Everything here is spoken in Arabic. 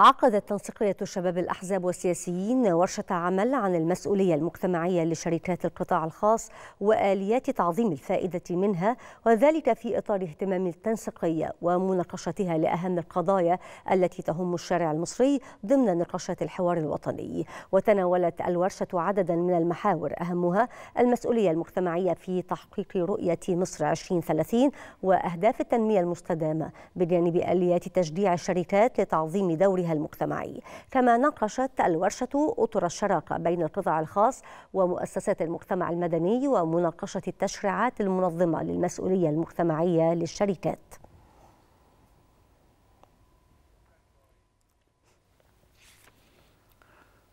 عقدت تنسيقية شباب الأحزاب والسياسيين ورشة عمل عن المسؤولية المجتمعية لشركات القطاع الخاص وآليات تعظيم الفائدة منها وذلك في إطار اهتمام التنسيقية ومناقشتها لأهم القضايا التي تهم الشارع المصري ضمن نقاشات الحوار الوطني وتناولت الورشة عددا من المحاور أهمها المسؤولية المجتمعية في تحقيق رؤية مصر 2030 وأهداف التنمية المستدامة بجانب آليات تشجيع الشركات لتعظيم دورها وعملها المجتمعي كما ناقشت الورشة أطر الشراكة بين القطاع الخاص ومؤسسات المجتمع المدني ومناقشة التشريعات المنظمة للمسؤولية المجتمعية للشركات